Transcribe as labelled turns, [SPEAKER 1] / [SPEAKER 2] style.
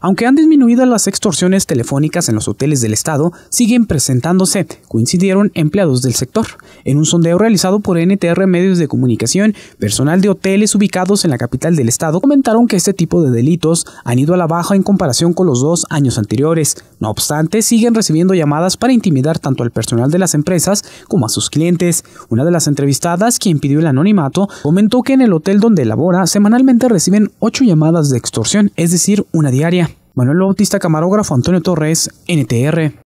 [SPEAKER 1] Aunque han disminuido las extorsiones telefónicas en los hoteles del Estado, siguen presentándose, coincidieron empleados del sector. En un sondeo realizado por NTR Medios de Comunicación, personal de hoteles ubicados en la capital del Estado comentaron que este tipo de delitos han ido a la baja en comparación con los dos años anteriores. No obstante, siguen recibiendo llamadas para intimidar tanto al personal de las empresas como a sus clientes. Una de las entrevistadas, quien pidió el anonimato, comentó que en el hotel donde labora semanalmente reciben ocho llamadas de extorsión, es decir, una diaria. Manuel Bautista Camarógrafo, Antonio Torres, NTR,